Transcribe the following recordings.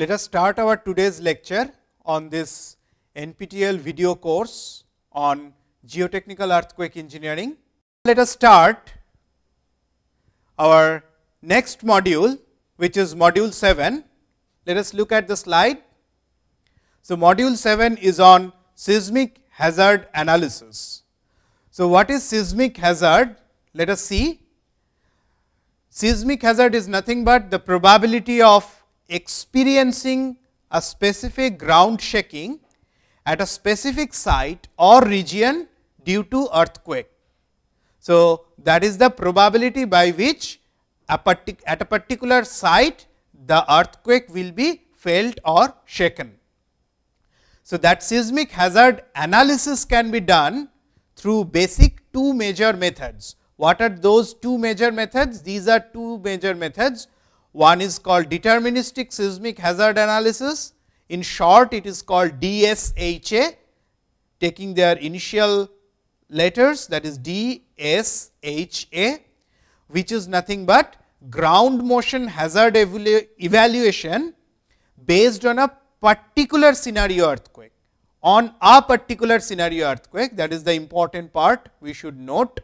Let us start our today's lecture on this NPTEL video course on geotechnical earthquake engineering. Let us start our next module which is module 7. Let us look at the slide. So, module 7 is on seismic hazard analysis. So, what is seismic hazard? Let us see. Seismic hazard is nothing but the probability of experiencing a specific ground shaking at a specific site or region due to earthquake. So, that is the probability by which a at a particular site the earthquake will be felt or shaken. So, that seismic hazard analysis can be done through basic two major methods. What are those two major methods? These are two major methods one is called deterministic seismic hazard analysis. In short, it is called DSHA, taking their initial letters that is DSHA, which is nothing but ground motion hazard evaluation based on a particular scenario earthquake, on a particular scenario earthquake that is the important part we should note.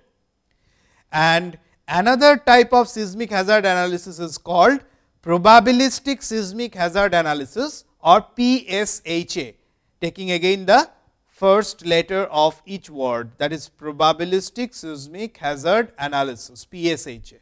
And Another type of seismic hazard analysis is called probabilistic seismic hazard analysis or PSHA, taking again the first letter of each word that is probabilistic seismic hazard analysis PSHA.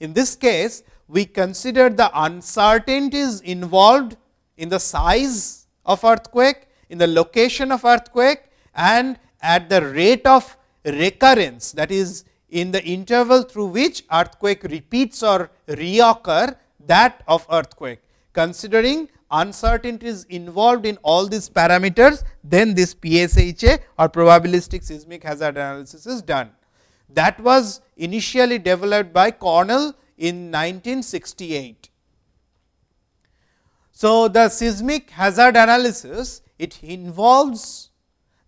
In this case, we consider the uncertainties involved in the size of earthquake, in the location of earthquake and at the rate of recurrence that is in the interval through which earthquake repeats or reoccur that of earthquake. Considering uncertainties involved in all these parameters, then this PSHA or probabilistic seismic hazard analysis is done. That was initially developed by Cornell in 1968. So, the seismic hazard analysis it involves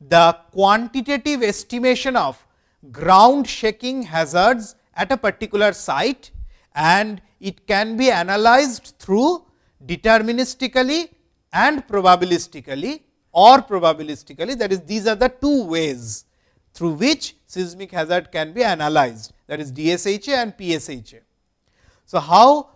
the quantitative estimation of ground shaking hazards at a particular site and it can be analyzed through deterministically and probabilistically or probabilistically that is these are the two ways through which seismic hazard can be analyzed that is DSHA and PSHA. So, how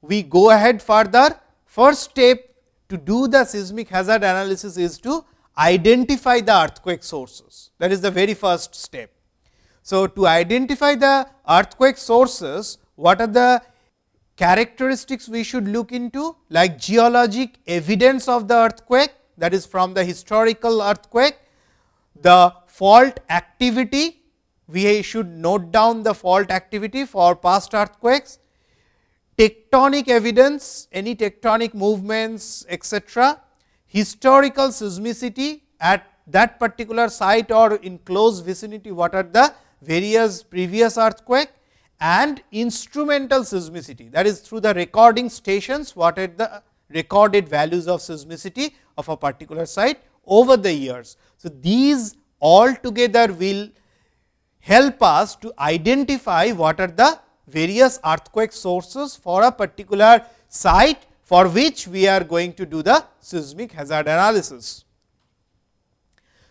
we go ahead further first step to do the seismic hazard analysis is to identify the earthquake sources that is the very first step. So, to identify the earthquake sources, what are the characteristics we should look into like geologic evidence of the earthquake that is from the historical earthquake, the fault activity we should note down the fault activity for past earthquakes, tectonic evidence any tectonic movements etc., historical seismicity at that particular site or in close vicinity what are the various previous earthquake and instrumental seismicity that is through the recording stations what are the recorded values of seismicity of a particular site over the years. So, these all together will help us to identify what are the various earthquake sources for a particular site for which we are going to do the seismic hazard analysis.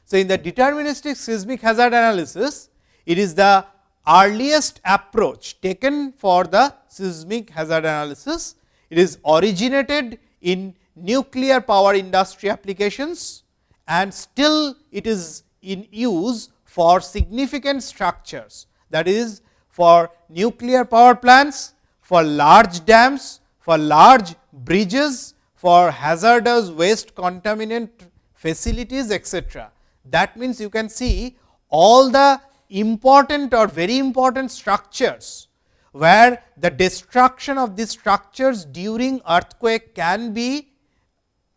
So, in the deterministic seismic hazard analysis, it is the earliest approach taken for the seismic hazard analysis. It is originated in nuclear power industry applications and still it is in use for significant structures that is for nuclear power plants, for large dams, for large bridges, for hazardous waste contaminant facilities etc. That means, you can see all the important or very important structures, where the destruction of these structures during earthquake can be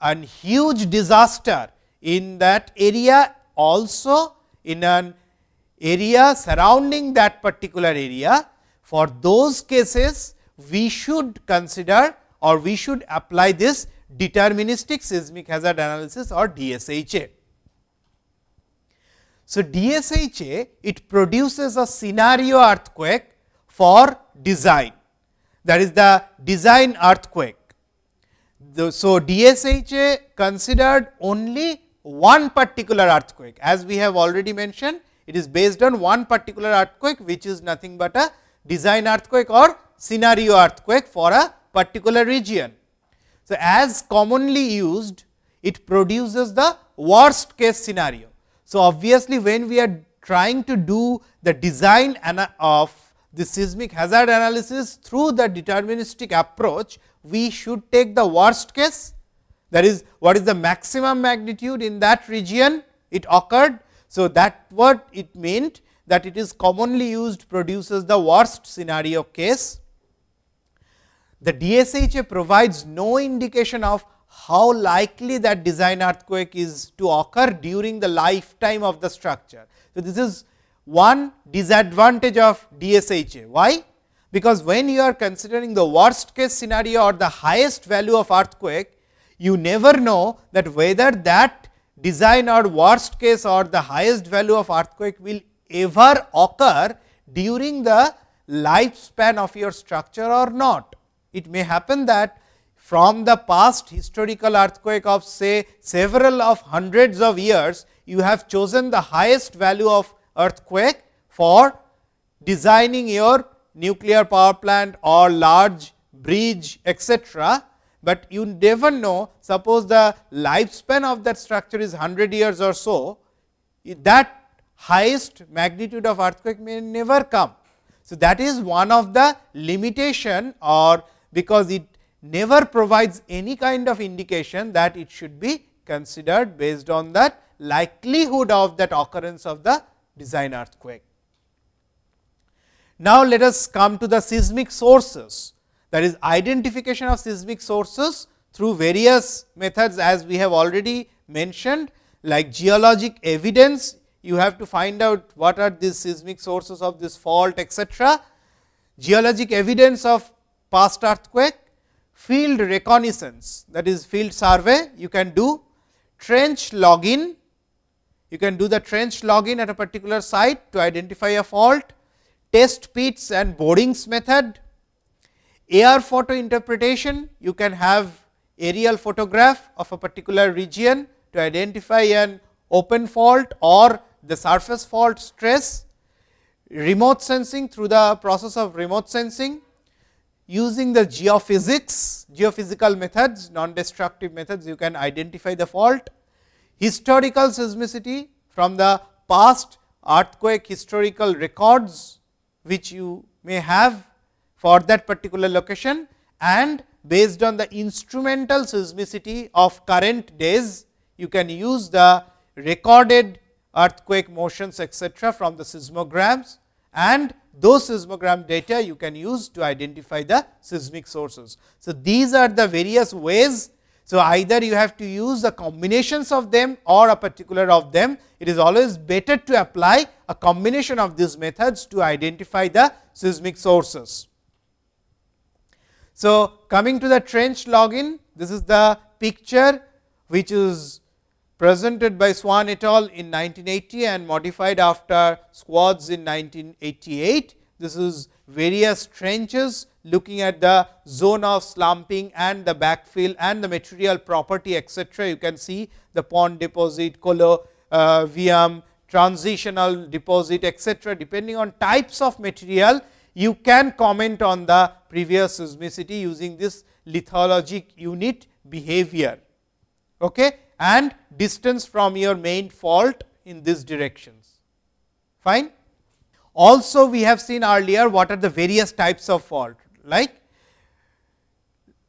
a huge disaster in that area also in an area surrounding that particular area. For those cases, we should consider or we should apply this deterministic seismic hazard analysis or DSHA. So, DSHA it produces a scenario earthquake for design that is the design earthquake. The, so, DSHA considered only one particular earthquake as we have already mentioned it is based on one particular earthquake which is nothing but a design earthquake or scenario earthquake for a particular region. So, as commonly used it produces the worst case scenario so, obviously, when we are trying to do the design of the seismic hazard analysis through the deterministic approach, we should take the worst case that is what is the maximum magnitude in that region it occurred. So, that what it meant that it is commonly used produces the worst scenario case. The DSHA provides no indication of how likely that design earthquake is to occur during the lifetime of the structure. So, this is one disadvantage of DSHA. Why? Because when you are considering the worst case scenario or the highest value of earthquake, you never know that whether that design or worst case or the highest value of earthquake will ever occur during the lifespan of your structure or not. It may happen that from the past historical earthquake of say several of hundreds of years, you have chosen the highest value of earthquake for designing your nuclear power plant or large bridge etc., but you never know suppose the lifespan of that structure is 100 years or so, that highest magnitude of earthquake may never come. So, that is one of the limitation or because it never provides any kind of indication that it should be considered based on that likelihood of that occurrence of the design earthquake. Now, let us come to the seismic sources that is identification of seismic sources through various methods as we have already mentioned like geologic evidence you have to find out what are these seismic sources of this fault etc. Geologic evidence of past earthquake field reconnaissance that is field survey, you can do trench login, you can do the trench login at a particular site to identify a fault, test pits and borings method, air photo interpretation, you can have aerial photograph of a particular region to identify an open fault or the surface fault stress, remote sensing through the process of remote sensing, using the geophysics, geophysical methods, non-destructive methods, you can identify the fault. Historical seismicity from the past earthquake historical records, which you may have for that particular location and based on the instrumental seismicity of current days, you can use the recorded earthquake motions etcetera from the seismograms and those seismogram data you can use to identify the seismic sources. So, these are the various ways. So, either you have to use the combinations of them or a particular of them. It is always better to apply a combination of these methods to identify the seismic sources. So, coming to the trench login, this is the picture which is presented by Swan et al. in 1980 and modified after squads in 1988. This is various trenches looking at the zone of slumping and the backfill and the material property etc. You can see the pond deposit, collovium, uh, transitional deposit etc. Depending on types of material, you can comment on the previous seismicity using this lithologic unit behavior. Okay? and distance from your main fault in these directions. Fine. Also, we have seen earlier what are the various types of fault like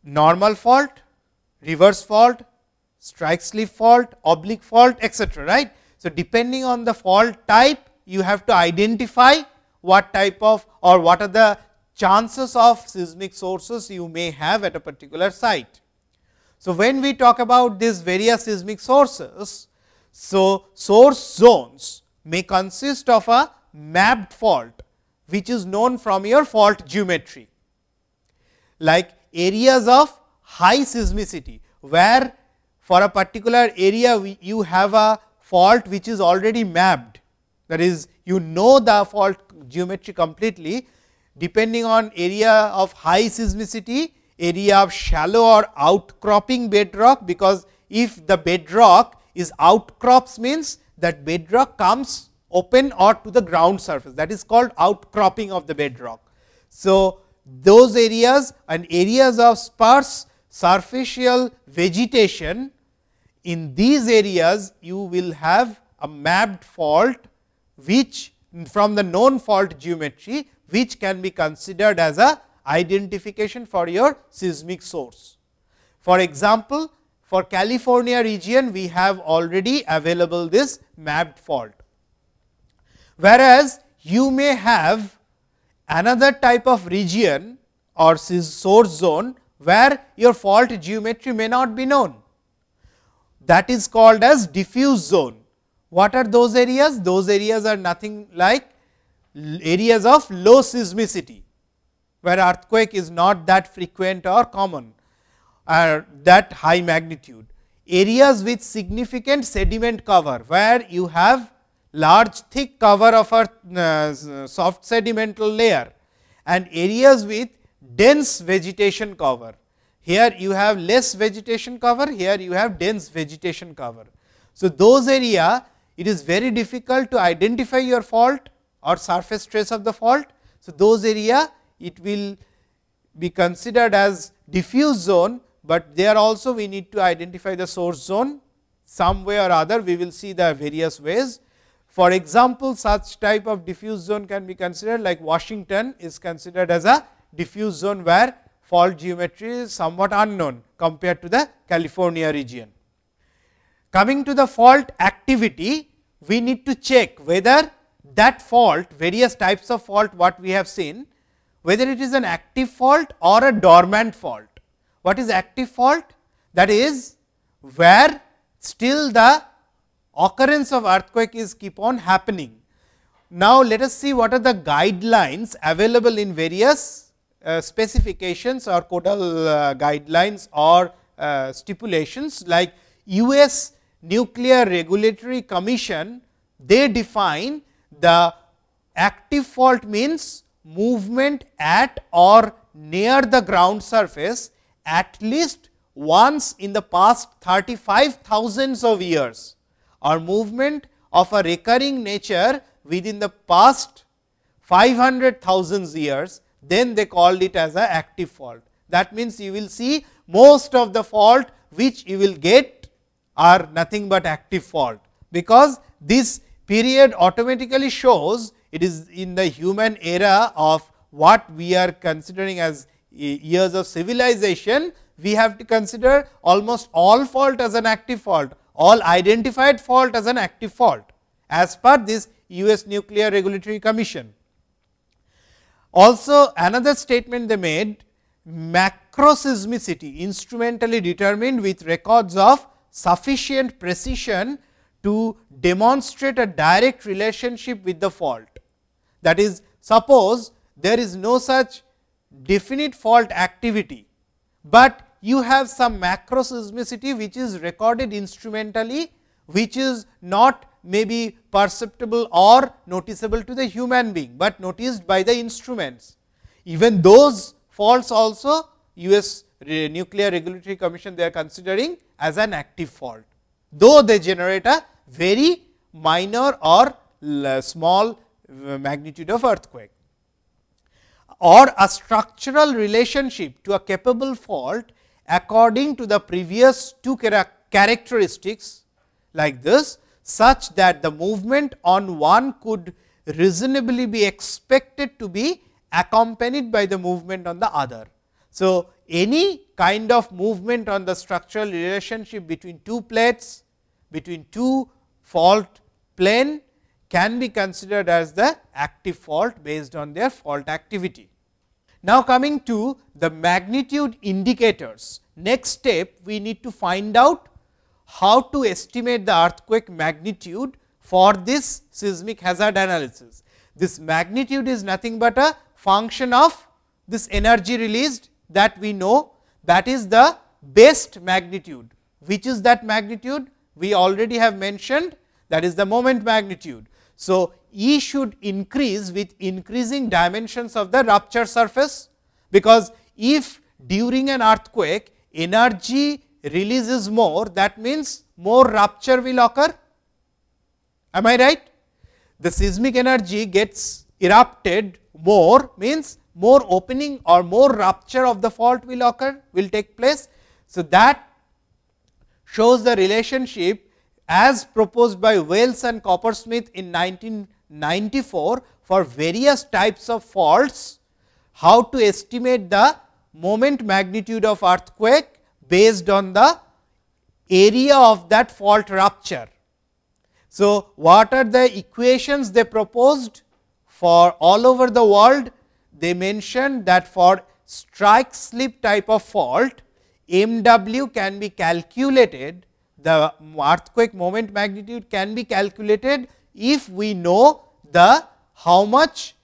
normal fault, reverse fault, strike slip fault, oblique fault etc. right. So, depending on the fault type you have to identify what type of or what are the chances of seismic sources you may have at a particular site. So, when we talk about these various seismic sources, so source zones may consist of a mapped fault which is known from your fault geometry, like areas of high seismicity where for a particular area we, you have a fault which is already mapped that is you know the fault geometry completely depending on area of high seismicity area of shallow or outcropping bedrock because if the bedrock is outcrops means that bedrock comes open or to the ground surface that is called outcropping of the bedrock. So, those areas and areas of sparse superficial vegetation in these areas you will have a mapped fault which from the known fault geometry which can be considered as a identification for your seismic source. For example, for California region we have already available this mapped fault. Whereas, you may have another type of region or source zone where your fault geometry may not be known. That is called as diffuse zone. What are those areas? Those areas are nothing like areas of low seismicity where earthquake is not that frequent or common or that high magnitude. Areas with significant sediment cover where you have large thick cover of earth, uh, soft sedimental layer and areas with dense vegetation cover. Here you have less vegetation cover, here you have dense vegetation cover. So, those area it is very difficult to identify your fault or surface stress of the fault. So, those area it will be considered as diffuse zone, but there also we need to identify the source zone some way or other we will see the various ways. For example, such type of diffuse zone can be considered like Washington is considered as a diffuse zone where fault geometry is somewhat unknown compared to the California region. Coming to the fault activity, we need to check whether that fault various types of fault what we have seen whether it is an active fault or a dormant fault. What is active fault? That is where still the occurrence of earthquake is keep on happening. Now, let us see what are the guidelines available in various uh, specifications or codal uh, guidelines or uh, stipulations like US Nuclear Regulatory Commission, they define the active fault means movement at or near the ground surface at least once in the past 35 thousands of years or movement of a recurring nature within the past 500 thousands years, then they called it as a active fault. That means, you will see most of the fault which you will get are nothing but active fault, because this period automatically shows it is in the human era of what we are considering as eh, years of civilization, we have to consider almost all fault as an active fault, all identified fault as an active fault, as per this US Nuclear Regulatory Commission. Also, another statement they made macroseismicity instrumentally determined with records of sufficient precision to demonstrate a direct relationship with the fault. That is suppose there is no such definite fault activity, but you have some macro seismicity which is recorded instrumentally which is not may be perceptible or noticeable to the human being, but noticed by the instruments. Even those faults also US Nuclear Regulatory Commission they are considering as an active fault, though they generate a very minor or small magnitude of earthquake or a structural relationship to a capable fault according to the previous two characteristics like this such that the movement on one could reasonably be expected to be accompanied by the movement on the other. So, any kind of movement on the structural relationship between two plates, between two fault plane can be considered as the active fault based on their fault activity. Now, coming to the magnitude indicators, next step we need to find out how to estimate the earthquake magnitude for this seismic hazard analysis. This magnitude is nothing but a function of this energy released that we know that is the best magnitude. Which is that magnitude? We already have mentioned that is the moment magnitude. So, E should increase with increasing dimensions of the rupture surface, because if during an earthquake energy releases more, that means more rupture will occur. Am I right? The seismic energy gets erupted more means more opening or more rupture of the fault will occur will take place. So, that shows the relationship as proposed by Wells and Coppersmith in 1994 for various types of faults, how to estimate the moment magnitude of earthquake based on the area of that fault rupture. So, what are the equations they proposed for all over the world? They mentioned that for strike slip type of fault, m w can be calculated the earthquake moment magnitude can be calculated if we know the how much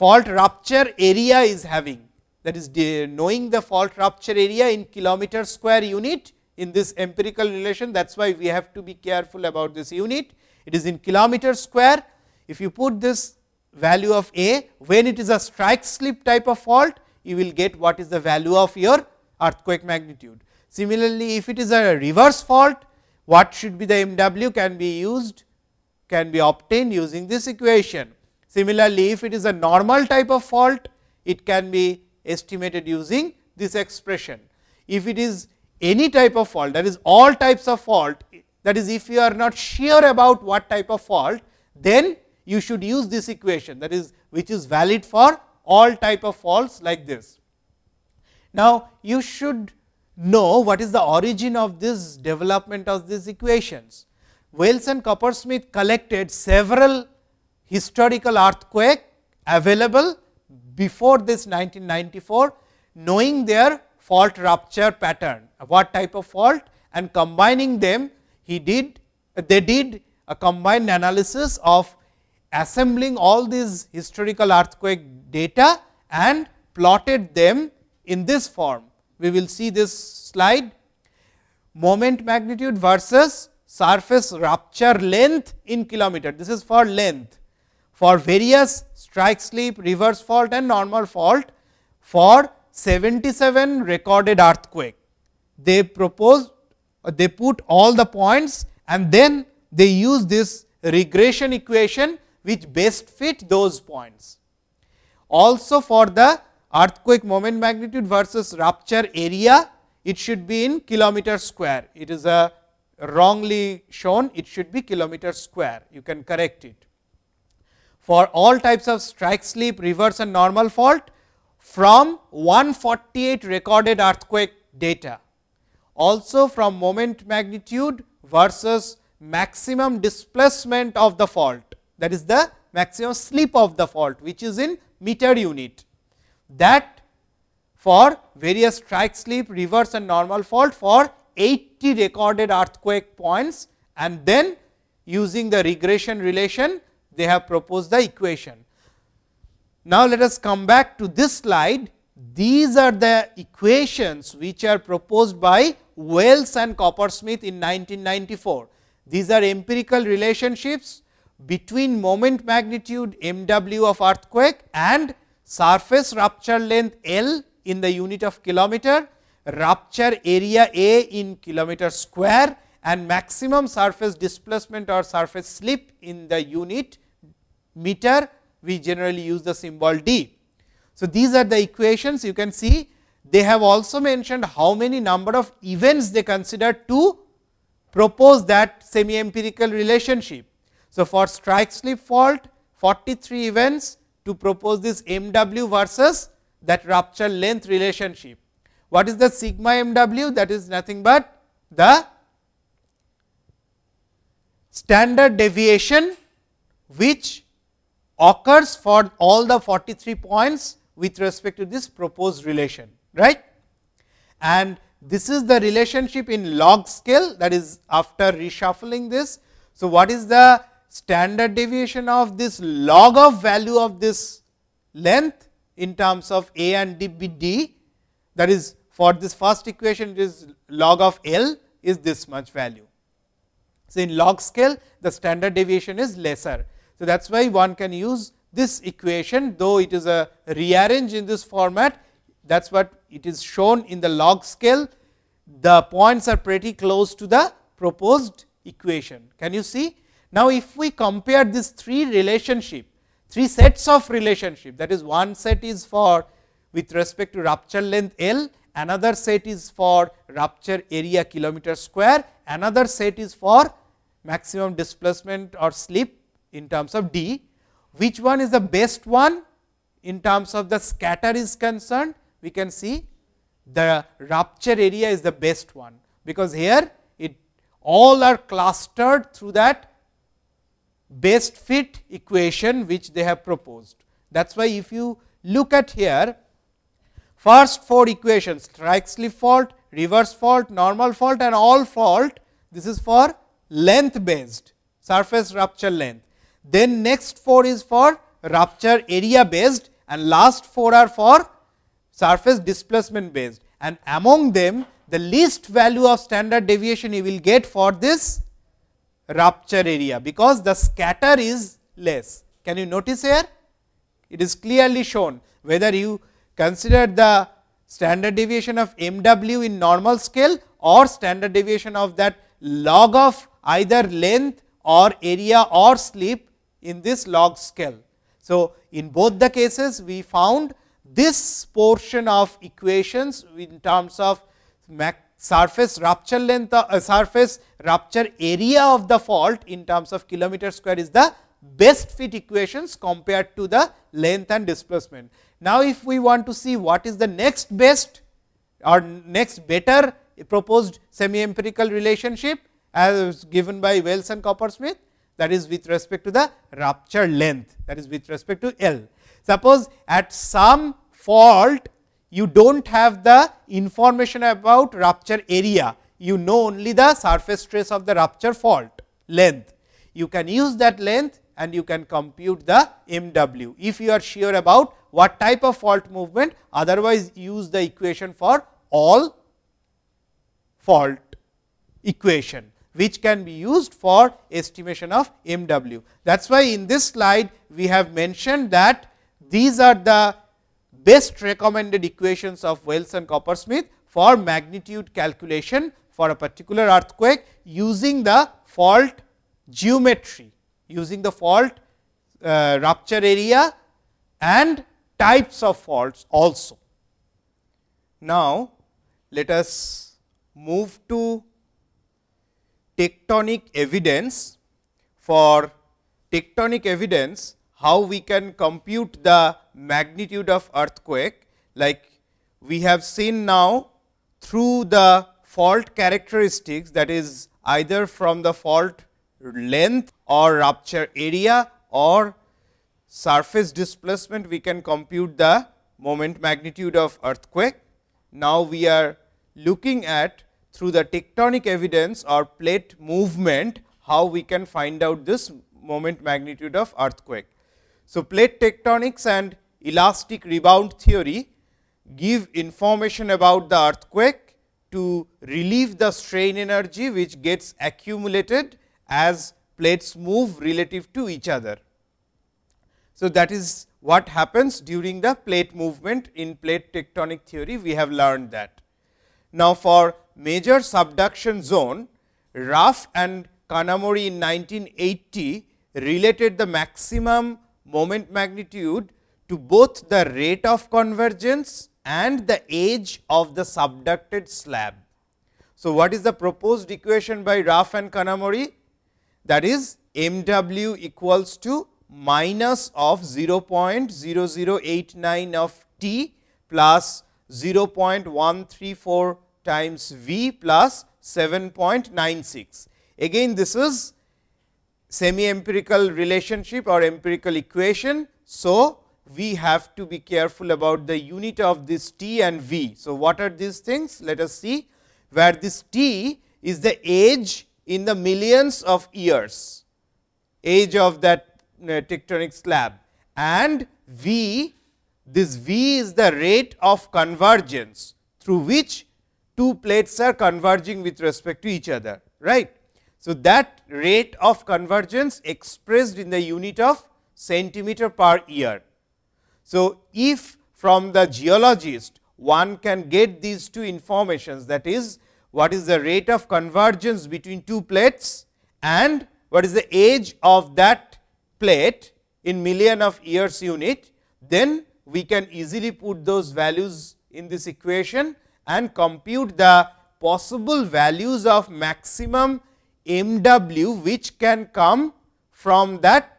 fault rupture area is having that is knowing the fault rupture area in kilometer square unit in this empirical relation that is why we have to be careful about this unit. It is in kilometer square if you put this value of A when it is a strike slip type of fault you will get what is the value of your earthquake magnitude. Similarly, if it is a reverse fault, what should be the MW can be used, can be obtained using this equation. Similarly, if it is a normal type of fault, it can be estimated using this expression. If it is any type of fault, that is all types of fault, that is if you are not sure about what type of fault, then you should use this equation that is which is valid for all type of faults like this. Now, you should know what is the origin of this development of these equations. Wells and Coppersmith collected several historical earthquake available before this 1994, knowing their fault rupture pattern, what type of fault and combining them he did they did a combined analysis of assembling all these historical earthquake data and plotted them in this form we will see this slide moment magnitude versus surface rupture length in kilometer. This is for length for various strike slip, reverse fault and normal fault for 77 recorded earthquake. They proposed uh, they put all the points and then they use this regression equation which best fit those points. Also for the earthquake moment magnitude versus rupture area, it should be in kilometer square. It is a uh, wrongly shown, it should be kilometer square. You can correct it. For all types of strike slip, reverse and normal fault from 148 recorded earthquake data. Also from moment magnitude versus maximum displacement of the fault that is the maximum slip of the fault which is in meter unit that for various strike slip, reverse and normal fault for 80 recorded earthquake points and then using the regression relation they have proposed the equation. Now, let us come back to this slide. These are the equations which are proposed by Wells and Coppersmith in 1994. These are empirical relationships between moment magnitude m w of earthquake and surface rupture length L in the unit of kilometer, rupture area A in kilometer square and maximum surface displacement or surface slip in the unit meter, we generally use the symbol D. So, these are the equations you can see they have also mentioned how many number of events they consider to propose that semi empirical relationship. So, for strike slip fault 43 events, to propose this mw versus that rupture length relationship. What is the sigma mw? That is nothing but the standard deviation which occurs for all the 43 points with respect to this proposed relation. right? And this is the relationship in log scale that is after reshuffling this. So, what is the standard deviation of this log of value of this length in terms of a and d b d that is for this first equation it is log of l is this much value. So, in log scale the standard deviation is lesser. So, that is why one can use this equation though it is a rearrange in this format that is what it is shown in the log scale the points are pretty close to the proposed equation. Can you see? Now, if we compare these three relationship, three sets of relationship that is one set is for with respect to rupture length L, another set is for rupture area kilometer square, another set is for maximum displacement or slip in terms of d. Which one is the best one in terms of the scatter is concerned? We can see the rupture area is the best one, because here it all are clustered through that best fit equation which they have proposed. That is why if you look at here first four equations strike slip fault, reverse fault, normal fault and all fault this is for length based surface rupture length. Then next four is for rupture area based and last four are for surface displacement based and among them the least value of standard deviation you will get for this rupture area because the scatter is less. Can you notice here? It is clearly shown whether you consider the standard deviation of MW in normal scale or standard deviation of that log of either length or area or slip in this log scale. So, in both the cases we found this portion of equations in terms of surface rupture length, uh, surface rupture area of the fault in terms of kilometer square is the best fit equations compared to the length and displacement. Now, if we want to see what is the next best or next better proposed semi empirical relationship as given by Wells and Coppersmith that is with respect to the rupture length that is with respect to L. Suppose at some fault you do not have the information about rupture area, you know only the surface stress of the rupture fault length. You can use that length and you can compute the MW, if you are sure about what type of fault movement, otherwise use the equation for all fault equation which can be used for estimation of MW. That is why in this slide we have mentioned that these are the best recommended equations of Wells and Coppersmith for magnitude calculation for a particular earthquake using the fault geometry, using the fault uh, rupture area and types of faults also. Now, let us move to tectonic evidence. For tectonic evidence, how we can compute the magnitude of earthquake. Like we have seen now through the fault characteristics that is either from the fault length or rupture area or surface displacement, we can compute the moment magnitude of earthquake. Now, we are looking at through the tectonic evidence or plate movement, how we can find out this moment magnitude of earthquake. So, plate tectonics and elastic rebound theory give information about the earthquake to relieve the strain energy which gets accumulated as plates move relative to each other. So, that is what happens during the plate movement in plate tectonic theory we have learned that. Now, for major subduction zone Ruff and Kanamori in 1980 related the maximum moment magnitude to both the rate of convergence and the age of the subducted slab. So, what is the proposed equation by Raff and Kanamori? That is m w equals to minus of 0 0.0089 of t plus 0 0.134 times v plus 7.96. Again, this is semi-empirical relationship or empirical equation. So, we have to be careful about the unit of this t and v. So, what are these things? Let us see where this t is the age in the millions of years, age of that uh, tectonic slab and v, this v is the rate of convergence through which two plates are converging with respect to each other. right? So, that rate of convergence expressed in the unit of centimeter per year. So, if from the geologist one can get these two informations that is what is the rate of convergence between two plates and what is the age of that plate in million of years unit, then we can easily put those values in this equation and compute the possible values of maximum MW which can come from that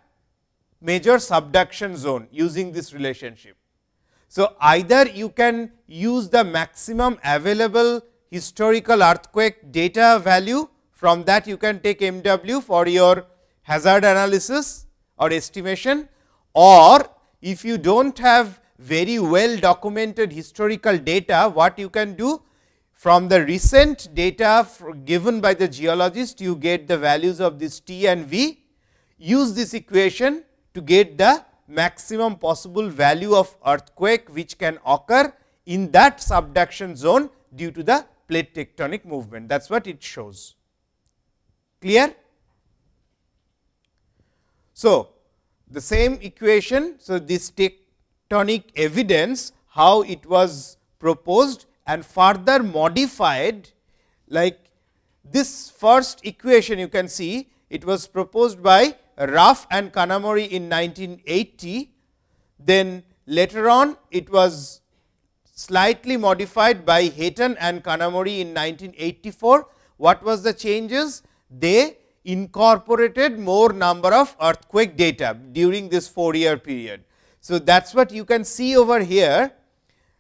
major subduction zone using this relationship. So, either you can use the maximum available historical earthquake data value from that you can take MW for your hazard analysis or estimation or if you do not have very well documented historical data what you can do from the recent data given by the geologist, you get the values of this T and V. Use this equation to get the maximum possible value of earthquake, which can occur in that subduction zone due to the plate tectonic movement. That is what it shows. Clear? So, the same equation. So, this tectonic evidence how it was proposed and further modified like this first equation you can see it was proposed by Ruff and Kanamori in 1980. Then later on it was slightly modified by Hayton and Kanamori in 1984. What was the changes? They incorporated more number of earthquake data during this 4 year period. So, that is what you can see over here.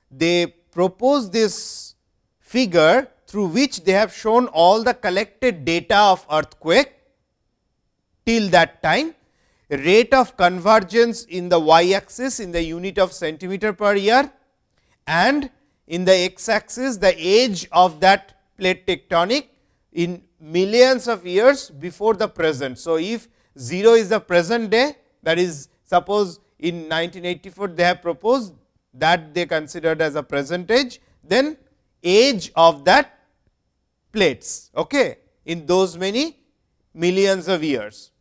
They propose this figure through which they have shown all the collected data of earthquake till that time, rate of convergence in the y axis in the unit of centimeter per year and in the x axis the age of that plate tectonic in millions of years before the present. So, if 0 is the present day that is suppose in 1984 they have proposed that they considered as a percentage, then age of that plates okay, in those many millions of years.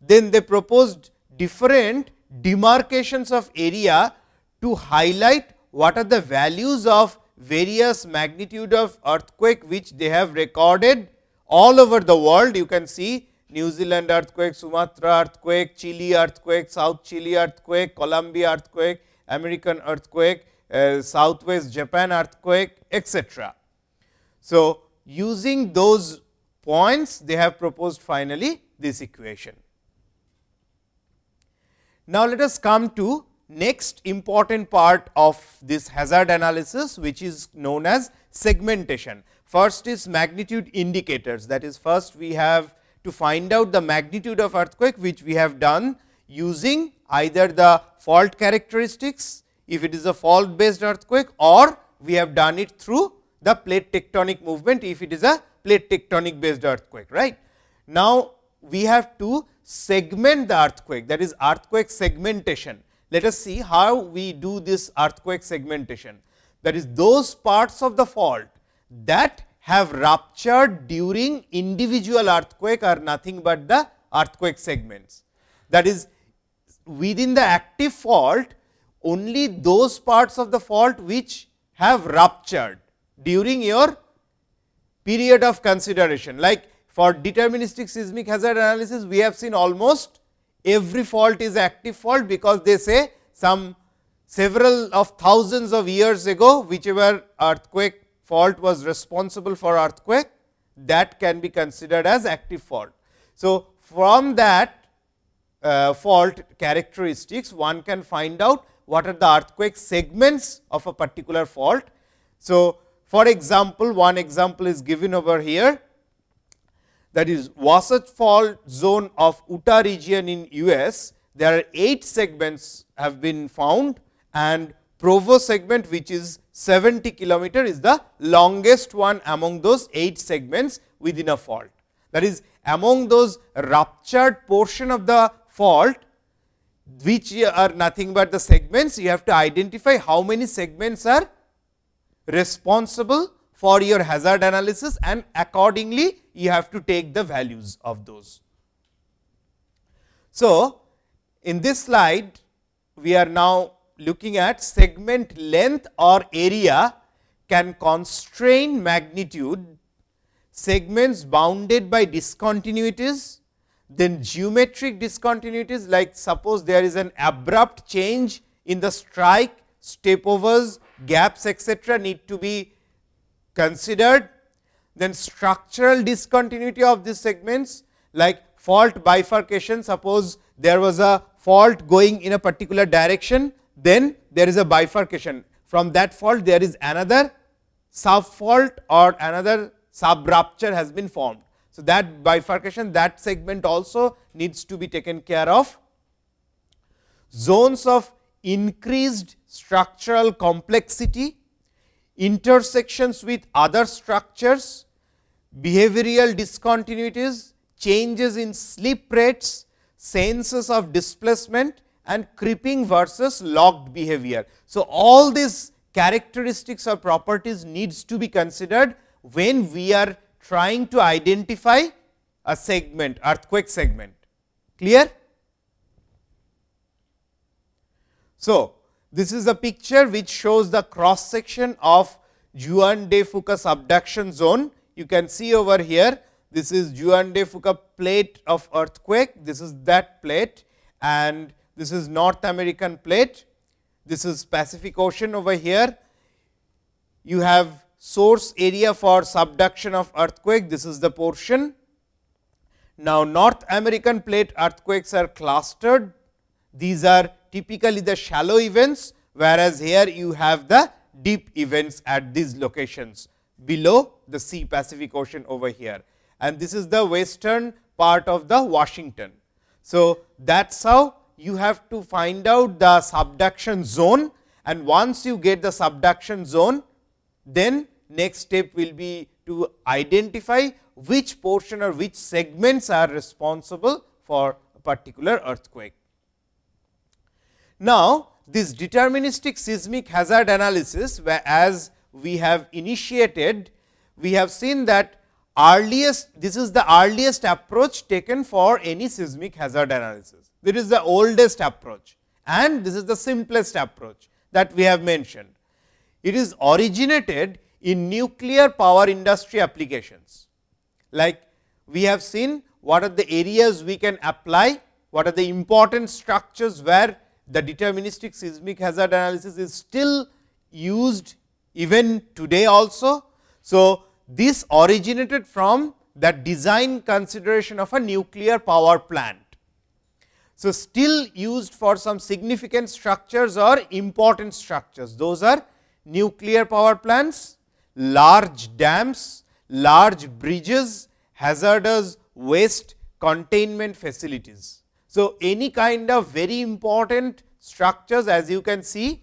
Then they proposed different demarcations of area to highlight what are the values of various magnitude of earthquake which they have recorded all over the world. You can see New Zealand earthquake, Sumatra earthquake, Chile earthquake, South Chile earthquake, Colombia earthquake, American earthquake, uh, Southwest Japan earthquake, etc. So, using those points, they have proposed finally this equation. Now, let us come to next important part of this hazard analysis, which is known as segmentation. First is magnitude indicators that is first we have to find out the magnitude of earthquake, which we have done using either the fault characteristics, if it is a fault based earthquake or we have done it through the plate tectonic movement, if it is a plate tectonic based earthquake. right? Now, we have to segment the earthquake that is earthquake segmentation. Let us see how we do this earthquake segmentation that is those parts of the fault that have ruptured during individual earthquake are nothing but the earthquake segments. That is within the active fault only those parts of the fault which have ruptured during your period of consideration. Like for deterministic seismic hazard analysis, we have seen almost every fault is active fault because they say some several of thousands of years ago, whichever earthquake fault was responsible for earthquake that can be considered as active fault. So, from that uh, fault characteristics, one can find out what are the earthquake segments of a particular fault. So, for example, one example is given over here that is Wasatch Fault zone of Utah region in US. There are 8 segments have been found and Provo segment which is 70 kilometer is the longest one among those 8 segments within a fault. That is among those ruptured portion of the fault which are nothing but the segments, you have to identify how many segments are responsible for your hazard analysis and accordingly you have to take the values of those. So, in this slide we are now looking at segment length or area can constrain magnitude segments bounded by discontinuities then geometric discontinuities like suppose there is an abrupt change in the strike, stepovers, gaps etc., need to be considered. Then structural discontinuity of these segments like fault bifurcation, suppose there was a fault going in a particular direction, then there is a bifurcation. From that fault, there is another sub fault or another sub rupture has been formed. So, that bifurcation that segment also needs to be taken care of. Zones of increased structural complexity, intersections with other structures, behavioral discontinuities, changes in slip rates, senses of displacement and creeping versus locked behavior. So, all these characteristics or properties needs to be considered when we are trying to identify a segment, earthquake segment. Clear? So, this is a picture which shows the cross section of Juan de Fuca subduction zone. You can see over here, this is Juan de Fuca plate of earthquake, this is that plate and this is North American plate, this is Pacific Ocean over here. You have source area for subduction of earthquake, this is the portion. Now, North American plate earthquakes are clustered, these are typically the shallow events, whereas here you have the deep events at these locations below the sea Pacific Ocean over here. And this is the western part of the Washington. So, that is how you have to find out the subduction zone and once you get the subduction zone, then Next step will be to identify which portion or which segments are responsible for a particular earthquake. Now, this deterministic seismic hazard analysis, where as we have initiated, we have seen that earliest this is the earliest approach taken for any seismic hazard analysis. This is the oldest approach and this is the simplest approach that we have mentioned. It is originated in nuclear power industry applications. Like we have seen what are the areas we can apply, what are the important structures where the deterministic seismic hazard analysis is still used even today also. So, this originated from that design consideration of a nuclear power plant. So, still used for some significant structures or important structures, those are nuclear power plants large dams, large bridges, hazardous waste containment facilities. So, any kind of very important structures as you can see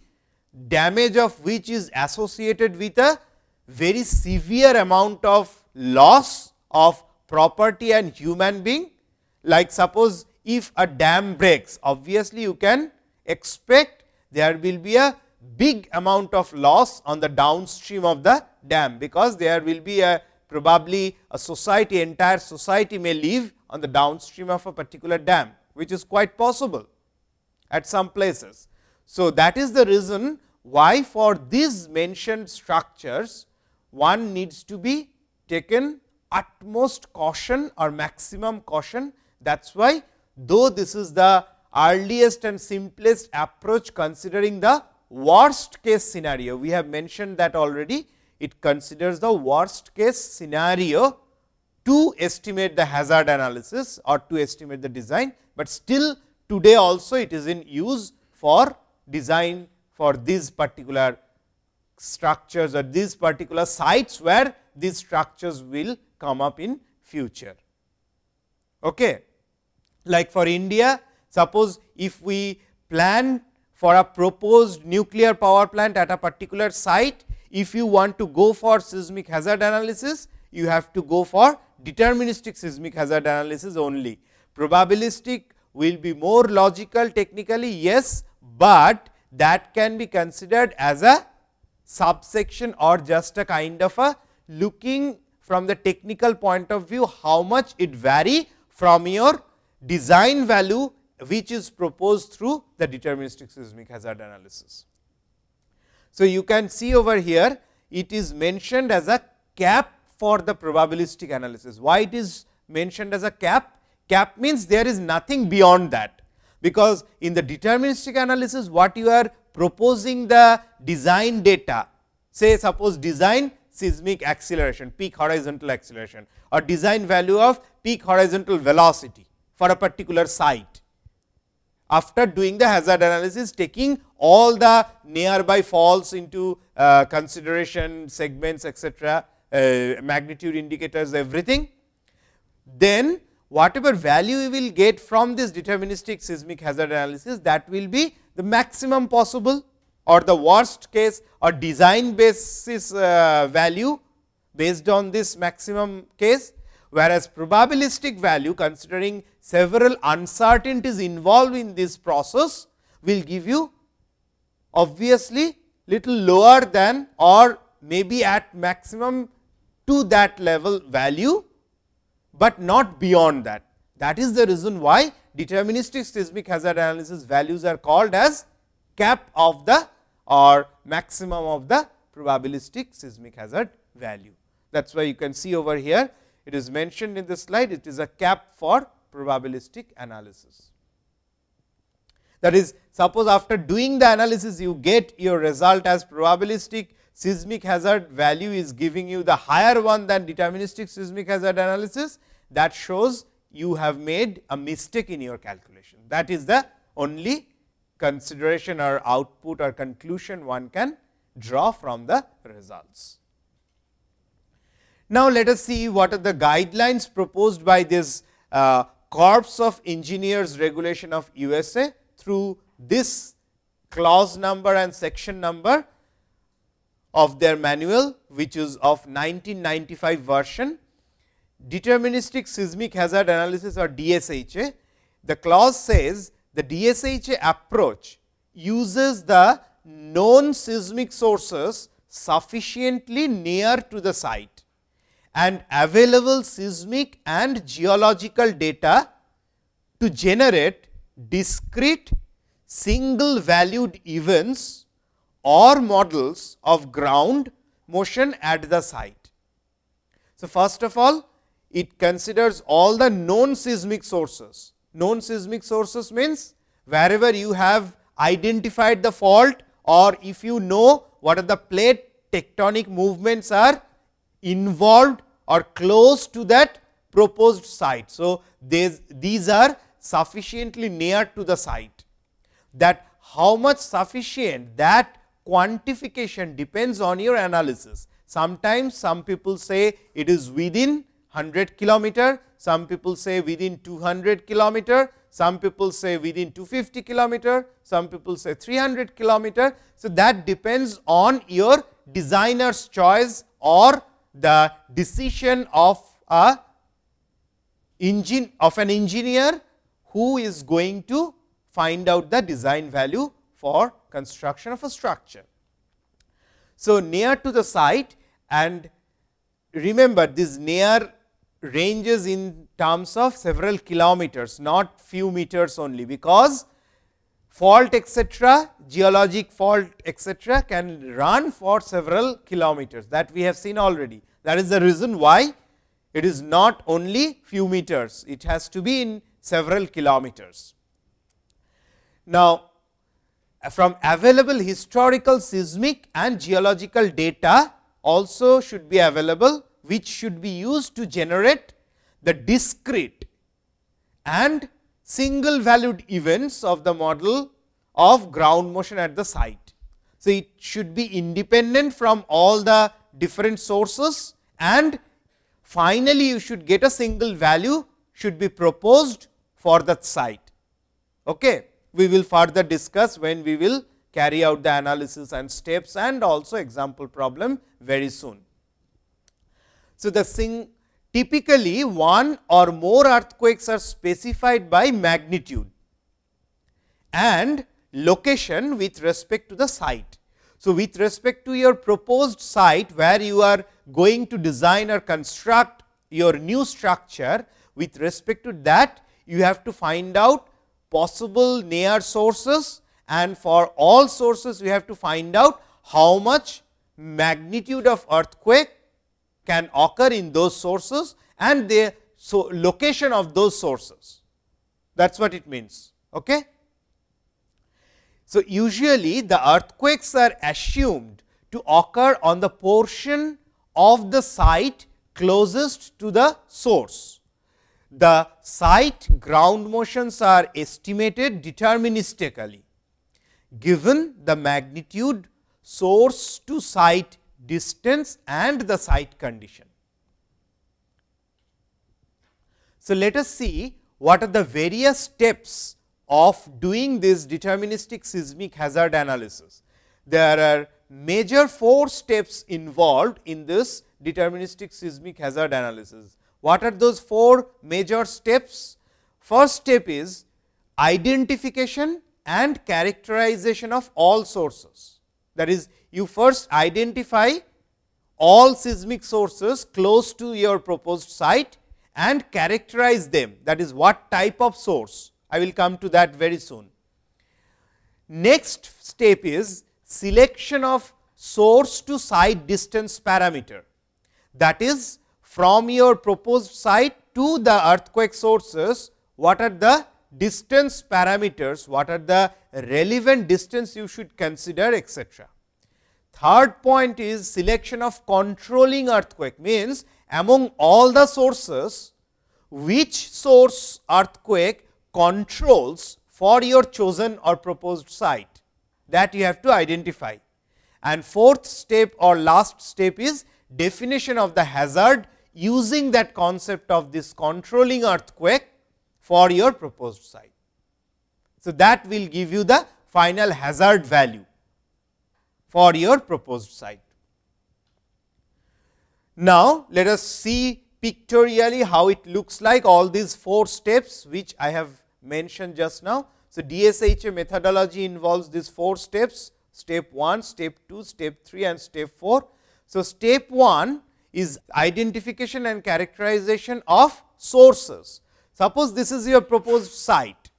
damage of which is associated with a very severe amount of loss of property and human being. Like suppose if a dam breaks obviously you can expect there will be a big amount of loss on the downstream of the dam, because there will be a probably a society, entire society may live on the downstream of a particular dam, which is quite possible at some places. So, that is the reason why for these mentioned structures, one needs to be taken utmost caution or maximum caution. That is why though this is the earliest and simplest approach considering the worst case scenario, we have mentioned that already it considers the worst case scenario to estimate the hazard analysis or to estimate the design, but still today also it is in use for design for these particular structures or these particular sites where these structures will come up in future. Okay. Like for India, suppose if we plan for a proposed nuclear power plant at a particular site, if you want to go for seismic hazard analysis, you have to go for deterministic seismic hazard analysis only. Probabilistic will be more logical technically, yes, but that can be considered as a subsection or just a kind of a looking from the technical point of view how much it vary from your design value which is proposed through the deterministic seismic hazard analysis. So, you can see over here it is mentioned as a cap for the probabilistic analysis. Why it is mentioned as a cap? Cap means there is nothing beyond that, because in the deterministic analysis what you are proposing the design data, say suppose design seismic acceleration, peak horizontal acceleration or design value of peak horizontal velocity for a particular site after doing the hazard analysis taking all the nearby faults into uh, consideration segments etc uh, magnitude indicators everything then whatever value we will get from this deterministic seismic hazard analysis that will be the maximum possible or the worst case or design basis uh, value based on this maximum case whereas probabilistic value considering several uncertainties involved in this process will give you obviously little lower than or maybe at maximum to that level value, but not beyond that. That is the reason why deterministic seismic hazard analysis values are called as cap of the or maximum of the probabilistic seismic hazard value. That is why you can see over here, it is mentioned in the slide, it is a cap for probabilistic analysis. That is suppose after doing the analysis you get your result as probabilistic seismic hazard value is giving you the higher one than deterministic seismic hazard analysis that shows you have made a mistake in your calculation. That is the only consideration or output or conclusion one can draw from the results. Now, let us see what are the guidelines proposed by this uh, Corps of Engineers regulation of USA through this clause number and section number of their manual, which is of 1995 version, deterministic seismic hazard analysis or DSHA. The clause says the DSHA approach uses the known seismic sources sufficiently near to the site and available seismic and geological data to generate discrete single valued events or models of ground motion at the site. So, first of all it considers all the known seismic sources. Known seismic sources means wherever you have identified the fault or if you know what are the plate tectonic movements are involved or close to that proposed site. So, these, these are sufficiently near to the site that how much sufficient that quantification depends on your analysis. Sometimes some people say it is within 100 kilometer, some people say within 200 kilometer, some people say within 250 kilometer, some people say 300 kilometer. So, that depends on your designer's choice or the decision of a engine of an engineer who is going to find out the design value for construction of a structure. So, near to the site and remember this near ranges in terms of several kilometers, not few meters only, because fault etc., geologic fault etc., can run for several kilometers that we have seen already. That is the reason why it is not only few meters, it has to be in several kilometers. Now, from available historical seismic and geological data also should be available, which should be used to generate the discrete and single valued events of the model of ground motion at the site. So, it should be independent from all the different sources and finally, you should get a single value should be proposed for that site. Okay. We will further discuss when we will carry out the analysis and steps and also example problem very soon. So, the sing Typically, one or more earthquakes are specified by magnitude and location with respect to the site. So, with respect to your proposed site where you are going to design or construct your new structure, with respect to that you have to find out possible near sources and for all sources you have to find out how much magnitude of earthquake can occur in those sources and the so location of those sources. That is what it means. Okay? So, usually the earthquakes are assumed to occur on the portion of the site closest to the source. The site ground motions are estimated deterministically. Given the magnitude source to site distance and the site condition. So, let us see what are the various steps of doing this deterministic seismic hazard analysis. There are major four steps involved in this deterministic seismic hazard analysis. What are those four major steps? First step is identification and characterization of all sources. That is you first identify all seismic sources close to your proposed site and characterize them that is what type of source. I will come to that very soon. Next step is selection of source to site distance parameter that is from your proposed site to the earthquake sources what are the distance parameters, what are the relevant distance you should consider etcetera. Third point is selection of controlling earthquake means among all the sources, which source earthquake controls for your chosen or proposed site that you have to identify. And fourth step or last step is definition of the hazard using that concept of this controlling earthquake for your proposed site. So, that will give you the final hazard value for your proposed site. Now, let us see pictorially how it looks like all these four steps which I have mentioned just now. So, DSHA methodology involves these four steps step 1, step 2, step 3 and step 4. So, step 1 is identification and characterization of sources. Suppose this is your proposed site.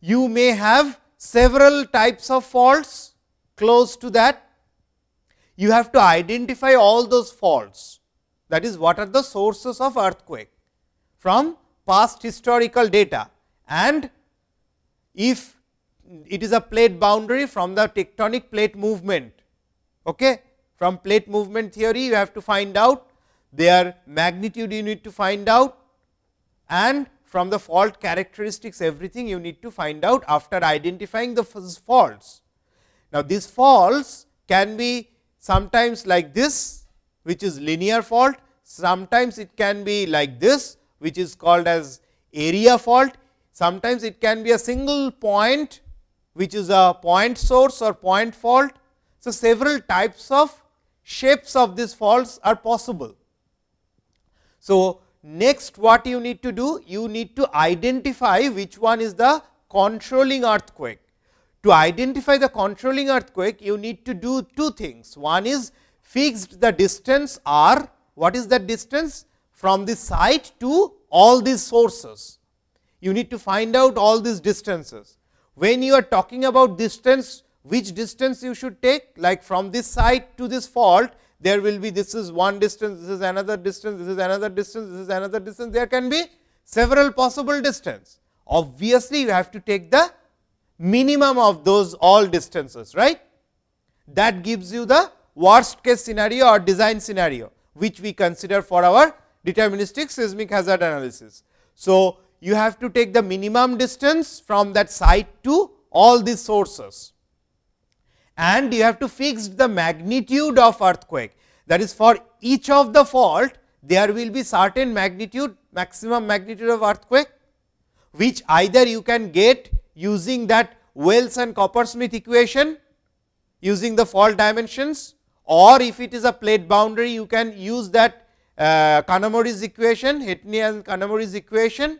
You may have several types of faults close to that, you have to identify all those faults. That is, what are the sources of earthquake from past historical data and if it is a plate boundary from the tectonic plate movement. Okay? From plate movement theory, you have to find out their magnitude you need to find out and from the fault characteristics everything you need to find out after identifying the faults. Now, these faults can be sometimes like this which is linear fault, sometimes it can be like this which is called as area fault, sometimes it can be a single point which is a point source or point fault. So, several types of shapes of these faults are possible. So, next what you need to do? You need to identify which one is the controlling earthquake. To identify the controlling earthquake, you need to do two things. One is fixed the distance r, what is that distance? From the site to all these sources. You need to find out all these distances. When you are talking about distance, which distance you should take? Like from this site to this fault, there will be this is one distance, this is another distance, this is another distance, this is another distance. There can be several possible distance. Obviously, you have to take the minimum of those all distances, right? That gives you the worst case scenario or design scenario, which we consider for our deterministic seismic hazard analysis. So, you have to take the minimum distance from that site to all these sources and you have to fix the magnitude of earthquake. That is for each of the fault there will be certain magnitude maximum magnitude of earthquake which either you can get using that Wells and Coppersmith equation using the fault dimensions or if it is a plate boundary you can use that uh, Kanamori's equation, Hetney and Kanamori's equation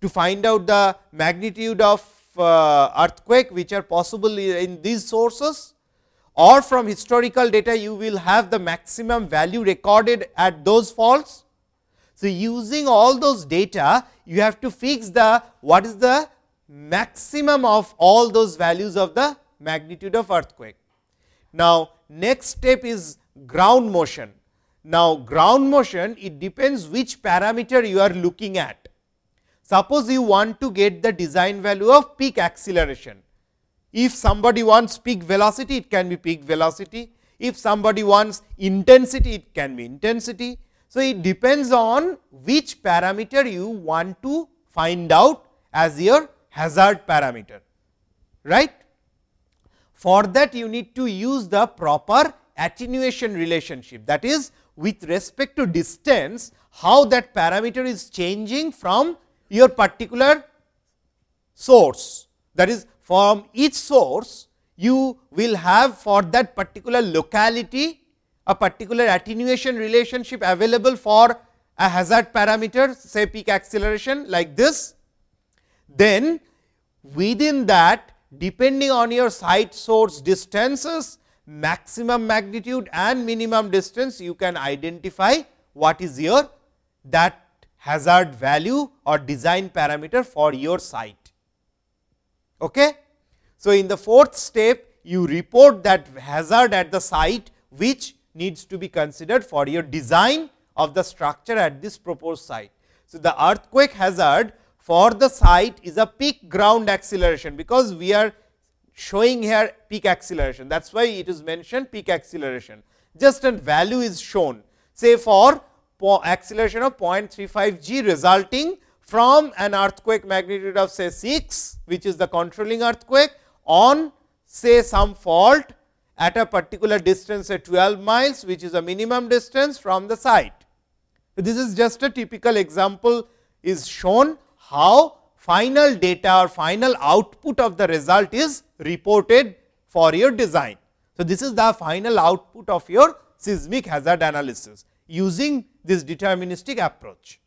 to find out the magnitude of uh, earthquake which are possible in these sources or from historical data you will have the maximum value recorded at those faults. So, using all those data you have to fix the what is the maximum of all those values of the magnitude of earthquake. Now, next step is ground motion. Now, ground motion it depends which parameter you are looking at. Suppose you want to get the design value of peak acceleration. If somebody wants peak velocity, it can be peak velocity. If somebody wants intensity, it can be intensity. So, it depends on which parameter you want to find out as your hazard parameter, right. For that you need to use the proper attenuation relationship that is with respect to distance how that parameter is changing from your particular source that is from each source you will have for that particular locality a particular attenuation relationship available for a hazard parameter say peak acceleration like this. Then Within that, depending on your site source distances, maximum magnitude and minimum distance, you can identify what is your that hazard value or design parameter for your site. Okay? So, in the fourth step, you report that hazard at the site which needs to be considered for your design of the structure at this proposed site. So, the earthquake hazard for the site is a peak ground acceleration, because we are showing here peak acceleration. That is why it is mentioned peak acceleration. Just a value is shown say for acceleration of 0.35 g resulting from an earthquake magnitude of say 6, which is the controlling earthquake on say some fault at a particular distance say 12 miles, which is a minimum distance from the site. This is just a typical example is shown how final data or final output of the result is reported for your design. So, this is the final output of your seismic hazard analysis using this deterministic approach.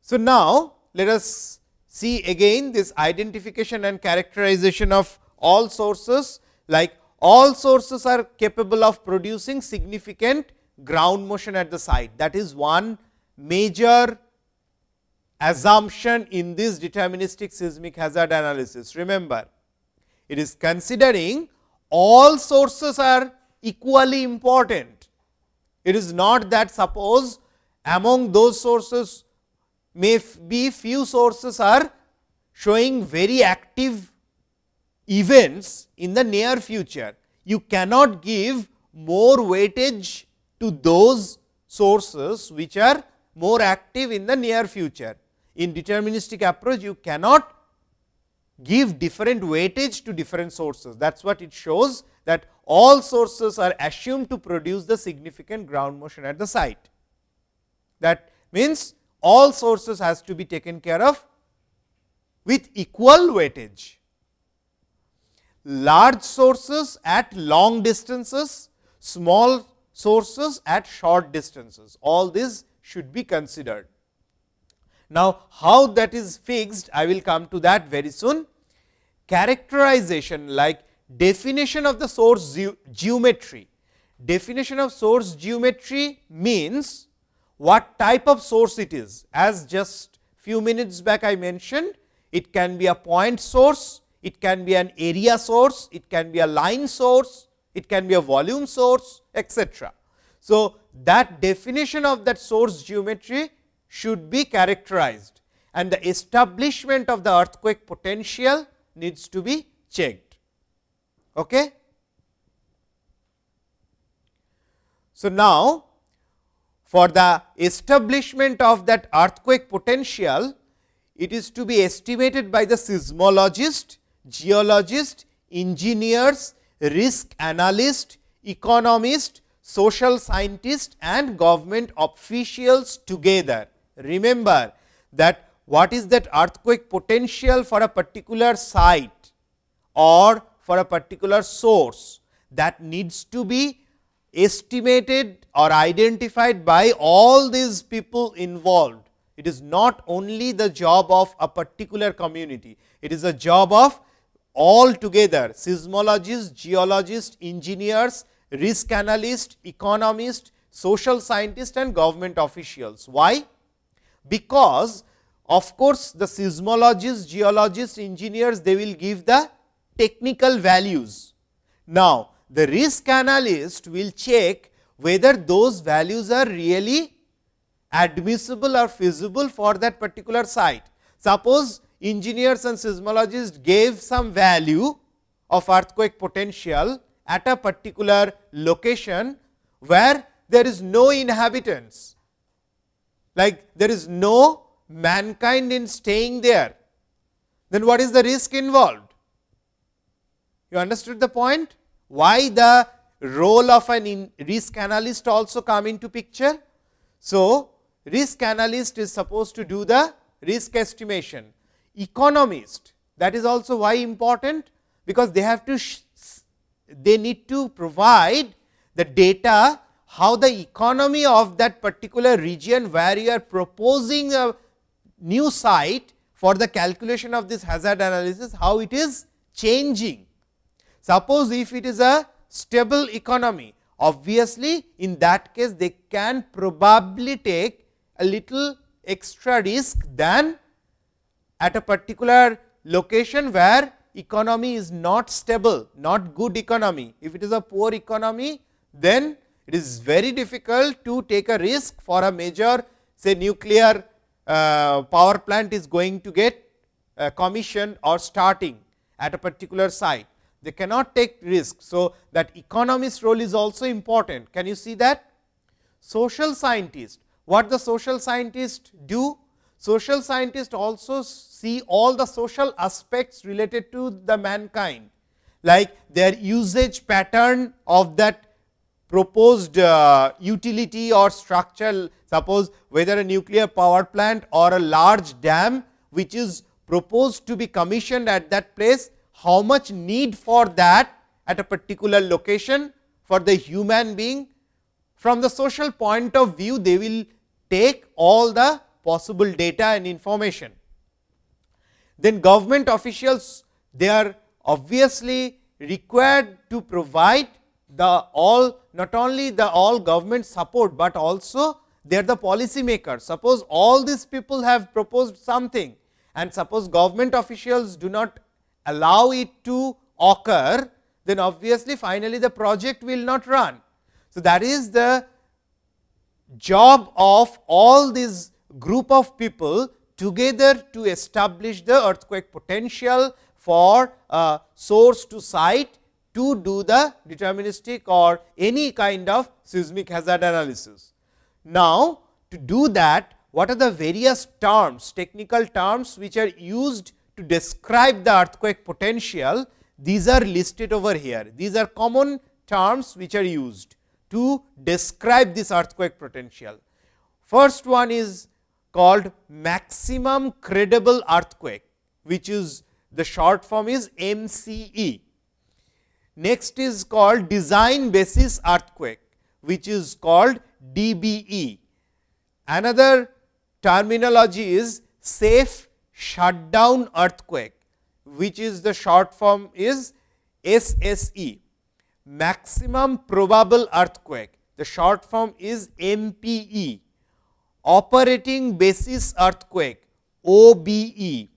So, now let us see again this identification and characterization of all sources like all sources are capable of producing significant ground motion at the site that is one major assumption in this deterministic seismic hazard analysis. Remember, it is considering all sources are equally important. It is not that suppose among those sources may be few sources are showing very active events in the near future. You cannot give more weightage to those sources which are more active in the near future in deterministic approach you cannot give different weightage to different sources. That is what it shows that all sources are assumed to produce the significant ground motion at the site. That means, all sources has to be taken care of with equal weightage. Large sources at long distances, small sources at short distances, all this should be considered. Now, how that is fixed, I will come to that very soon. Characterization like definition of the source ge geometry. Definition of source geometry means what type of source it is. As just few minutes back I mentioned, it can be a point source, it can be an area source, it can be a line source, it can be a volume source, etc. So, that definition of that source geometry should be characterized and the establishment of the earthquake potential needs to be checked. Okay? So, now for the establishment of that earthquake potential, it is to be estimated by the seismologist, geologist, engineers, risk analyst, economist, social scientist and government officials together Remember that what is that earthquake potential for a particular site or for a particular source that needs to be estimated or identified by all these people involved. It is not only the job of a particular community, it is a job of all together seismologists, geologists, engineers, risk analysts, economists, social scientists and government officials. Why? because of course, the seismologists, geologists, engineers they will give the technical values. Now, the risk analyst will check whether those values are really admissible or feasible for that particular site. Suppose engineers and seismologists gave some value of earthquake potential at a particular location where there is no inhabitants like there is no mankind in staying there, then what is the risk involved? You understood the point? Why the role of an risk analyst also come into picture? So, risk analyst is supposed to do the risk estimation. Economist, that is also why important, because they have to, they need to provide the data how the economy of that particular region where you are proposing a new site for the calculation of this hazard analysis, how it is changing. Suppose if it is a stable economy, obviously, in that case they can probably take a little extra risk than at a particular location where economy is not stable, not good economy. If it is a poor economy, then it is very difficult to take a risk for a major say nuclear uh, power plant is going to get uh, commissioned or starting at a particular site. They cannot take risk. So, that economist role is also important. Can you see that? Social scientist, what the social scientist do? Social scientists also see all the social aspects related to the mankind, like their usage pattern of that proposed uh, utility or structure, suppose whether a nuclear power plant or a large dam, which is proposed to be commissioned at that place, how much need for that at a particular location for the human being. From the social point of view, they will take all the possible data and information. Then government officials, they are obviously required to provide the all not only the all government support, but also they are the policy makers. Suppose all these people have proposed something and suppose government officials do not allow it to occur, then obviously finally the project will not run. So, that is the job of all these group of people together to establish the earthquake potential for uh, source to site to do the deterministic or any kind of seismic hazard analysis. Now, to do that what are the various terms technical terms which are used to describe the earthquake potential these are listed over here. These are common terms which are used to describe this earthquake potential. First one is called maximum credible earthquake, which is the short form is MCE. Next is called design basis earthquake, which is called DBE. Another terminology is safe shutdown earthquake, which is the short form is SSE, maximum probable earthquake. The short form is MPE, operating basis earthquake OBE,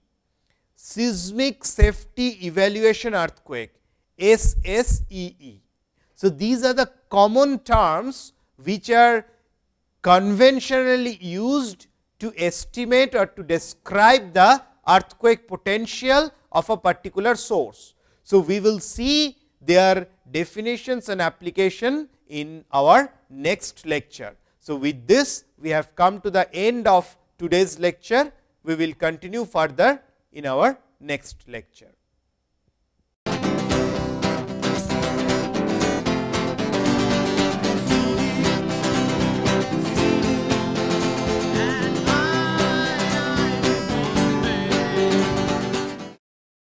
seismic safety evaluation earthquake SSEE. So, these are the common terms which are conventionally used to estimate or to describe the earthquake potential of a particular source. So, we will see their definitions and application in our next lecture. So, with this we have come to the end of today's lecture. We will continue further in our next lecture.